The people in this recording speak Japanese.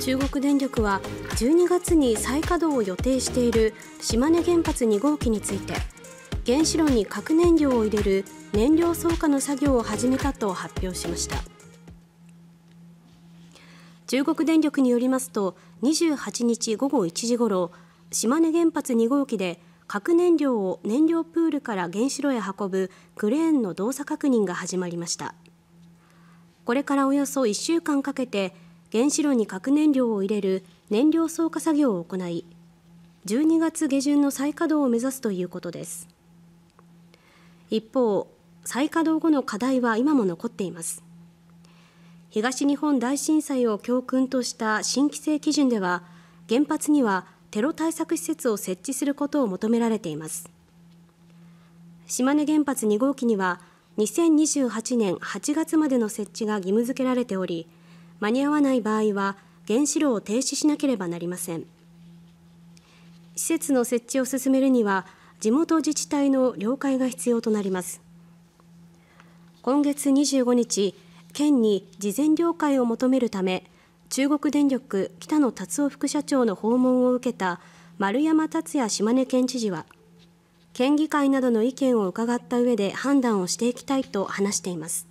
中国電力は12月に再稼働を予定している島根原発2号機について原子炉に核燃料を入れる燃料装荷の作業を始めたと発表しました中国電力によりますと28日午後1時ごろ島根原発2号機で核燃料を燃料プールから原子炉へ運ぶクレーンの動作確認が始まりましたこれからおよそ1週間かけて原子炉に核燃料を入れる燃料装化作業を行い12月下旬の再稼働を目指すということです一方再稼働後の課題は今も残っています東日本大震災を教訓とした新規制基準では原発にはテロ対策施設を設置することを求められています島根原発2号機には2028年8月までの設置が義務付けられており間に合わない場合は原子炉を停止しなければなりません施設の設置を進めるには地元自治体の了解が必要となります今月25日県に事前了解を求めるため中国電力北野達夫副社長の訪問を受けた丸山達也島根県知事は県議会などの意見を伺った上で判断をしていきたいと話しています